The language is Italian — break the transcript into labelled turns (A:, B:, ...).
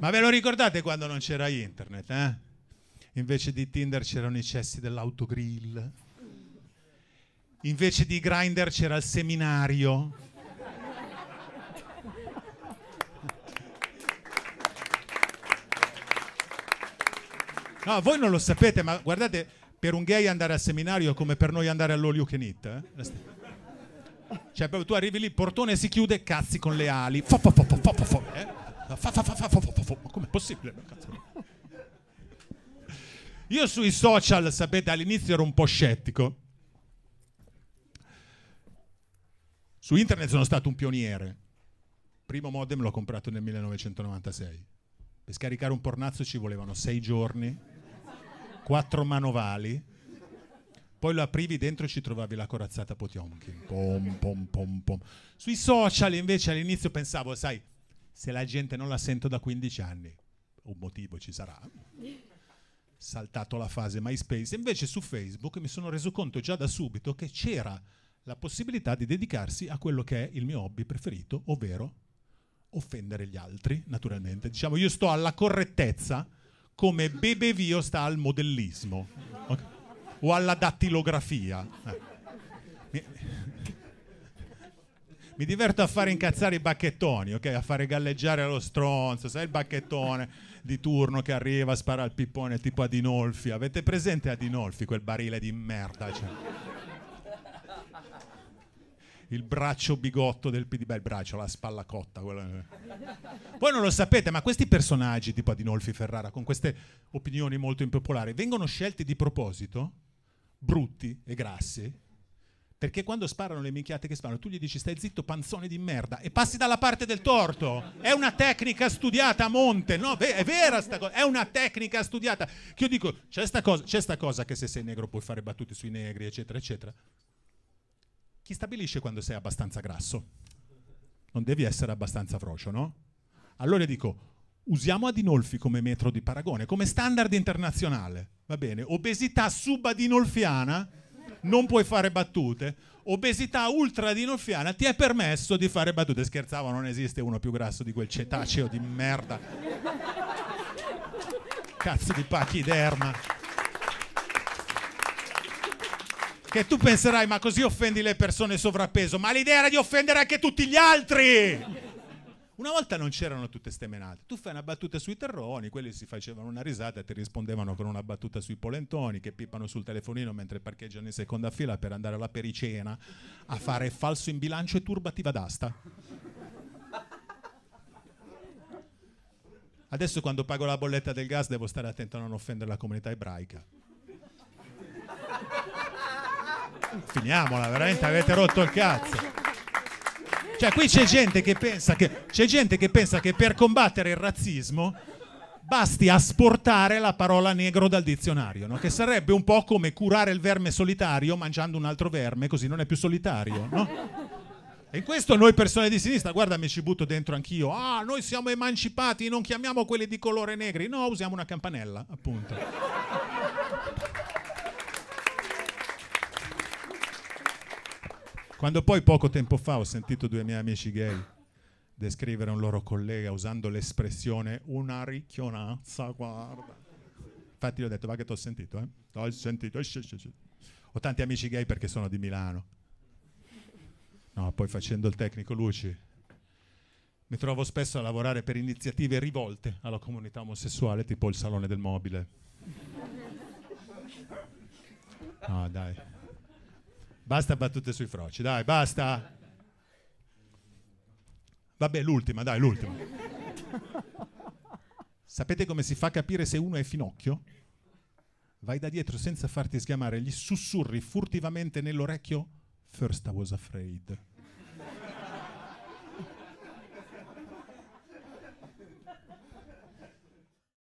A: Ma ve lo ricordate quando non c'era internet? Eh? Invece di Tinder c'erano i cessi dell'autogrill. Invece di Grinder c'era il seminario. No, voi non lo sapete, ma guardate, per un gay andare al seminario è come per noi andare all'olio che can eat. Eh? Cioè, tu arrivi lì, il portone si chiude, cazzi con le ali. Fo, fo, fo, fo, fo, fo, eh? Fa, fa, fa, fa, ma com'è possibile? Io sui social, sapete, all'inizio ero un po' scettico. Su internet sono stato un pioniere. Il primo modem l'ho comprato nel 1996. Per scaricare un pornazzo ci volevano sei giorni, quattro manovali, poi lo aprivi dentro e ci trovavi la corazzata Potionkin. Pom, pom, pom, pom. Sui social invece all'inizio pensavo, sai, se la gente non la sento da 15 anni, un motivo ci sarà. Saltato la fase MySpace. Invece su Facebook mi sono reso conto già da subito che c'era la possibilità di dedicarsi a quello che è il mio hobby preferito, ovvero offendere gli altri, naturalmente. Diciamo, io sto alla correttezza come Bebevio sta al modellismo okay? o alla dattilografia. Eh mi diverto a fare incazzare i bacchettoni, ok? A fare galleggiare allo stronzo, sai il bacchettone di turno che arriva, spara al pippone tipo Adinolfi. Avete presente Adinolfi, quel barile di merda? Cioè? il braccio bigotto del PD, beh, il braccio, la spalla cotta. Quella... Voi non lo sapete, ma questi personaggi tipo Adinolfi Ferrara, con queste opinioni molto impopolari, vengono scelti di proposito, brutti e grassi, perché quando sparano le minchiate che sparano, tu gli dici stai zitto, panzone di merda, e passi dalla parte del torto. È una tecnica studiata a monte, no? È vera sta cosa, è una tecnica studiata. Che io dico, c'è sta, cosa, c'è sta cosa che se sei negro puoi fare battute sui negri, eccetera, eccetera. Chi stabilisce quando sei abbastanza grasso? Non devi essere abbastanza frocio, no? Allora dico, usiamo Adinolfi come metro di paragone, come standard internazionale, va bene? Obesità subadinolfiana non puoi fare battute, obesità ultra dinolfiana ti è permesso di fare battute. Scherzavo, non esiste uno più grasso di quel cetaceo di merda. Cazzo di pachiderma. Che tu penserai, ma così offendi le persone sovrappeso, ma l'idea era di offendere anche tutti gli altri! Una volta non c'erano tutte ste menate. Tu fai una battuta sui terroni, quelli si facevano una risata e ti rispondevano con una battuta sui polentoni che pippano sul telefonino mentre parcheggiano in seconda fila per andare alla pericena a fare falso in bilancio e turbativa d'asta. Adesso quando pago la bolletta del gas devo stare attento a non offendere la comunità ebraica. Finiamola, veramente avete rotto il cazzo. Cioè, qui c'è gente che pensa che, c'è gente che pensa che per combattere il razzismo basti asportare la parola negro dal dizionario, no? che sarebbe un po' come curare il verme solitario mangiando un altro verme, così non è più solitario. No? E in questo noi persone di sinistra, guarda mi ci butto dentro anch'io, ah noi siamo emancipati, non chiamiamo quelli di colore negri, no usiamo una campanella appunto. Quando poi poco tempo fa ho sentito due miei amici gay descrivere un loro collega usando l'espressione una ricchionazza, guarda. Infatti gli ho detto, va che ti ho sentito, eh? Ho sentito. Sci, Ho tanti amici gay perché sono di Milano. No, poi facendo il tecnico luci, mi trovo spesso a lavorare per iniziative rivolte alla comunità omosessuale, tipo il Salone del Mobile. No, ah, dai. Basta battute sui froci, dai, basta. Vabbè, l'ultima, dai, l'ultima. Sapete come si fa a capire se uno è finocchio? Vai da dietro senza farti sgamare, gli sussurri furtivamente nell'orecchio. First I was afraid.